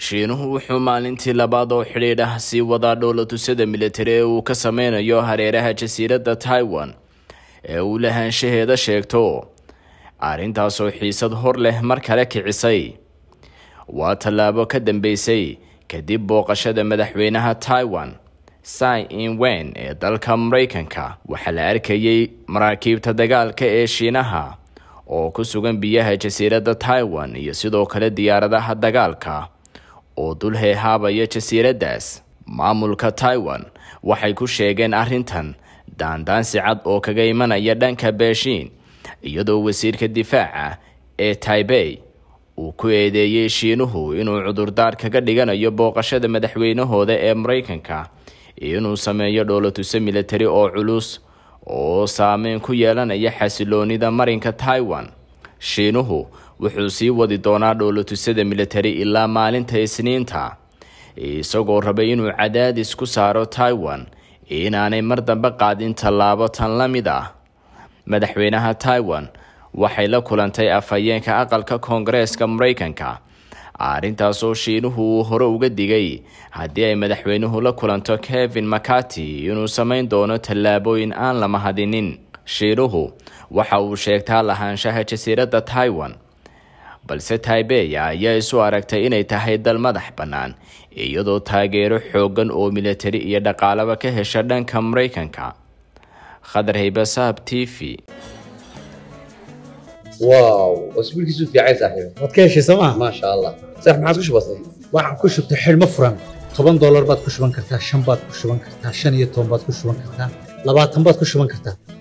shiinuhu wuxuu maalintii labaad oo xidhiidh ah sii wadaa dhowlatusada militari ee uu ka samaynayo hareeraha jasiiradda taiwan ee uu lahaanshaheeda sheegto arrintaasoo xiisad hor leh mar kale kicisay waa tallaabo ka dambeysay kadib booqashada madaxweynaha taiwan sai inwen ee dalka maraykanka waxaa la arkayey maraakiibta dagaalka ee shiinaha oo ku sugan biyaha jasiiradda taiwan iyo sidoo kale diyaaradaha dagaalka oo dul heehaabaya jasiiraddaas maamulka taiwan waxay ku sheegeen arrintan daandaansi cad oo kaga imanaya dhanka beeshiin iyadoo wasiirka difaaca ee taibey uu ku eedeeyey shiinuhu inuu cudurdaar kaga dhiganayo booqashada madaxweynahooda ee maraykanka inuu sameeyo dhoolatuse milatari oo culus oo saameyn ku yeelanaya xasiloonida marinka taiwan shiinuhu wuxuu sii wadi doonaa dhoolatusada militari ilaa maalinta isniinta isagoo rabay inuu cadaadis ku saaro taiwan inaanay mar dambe qaadin tallaabo tan la mid ah madaxweynaha taiwan waxay la kulantay afhayeenka aqalka koongareeska maraykanka arrintaasoo shiinuhu uu hore uga digay haddii ay madaxweynuhu la kulanto kevin makati inuu samayn doono tallaabooyin aan la mahadinin shiiruhu waxa uu sheegtaa lahaanshaha jasiiradda taiwan balse taibeya ayaa isu aragtay inay tahay dal madax bannaan iyadoo taageero xooggan oo milatari iyo dhaqaalaba ka hesha dhanka maraykanka khadar haybe sahab t v toban doolar baad ku shuban kartaa shan baad ku shuban kartaa shan iyo toban baad ku shuban kartaa labaatan baad ku shuban kartaa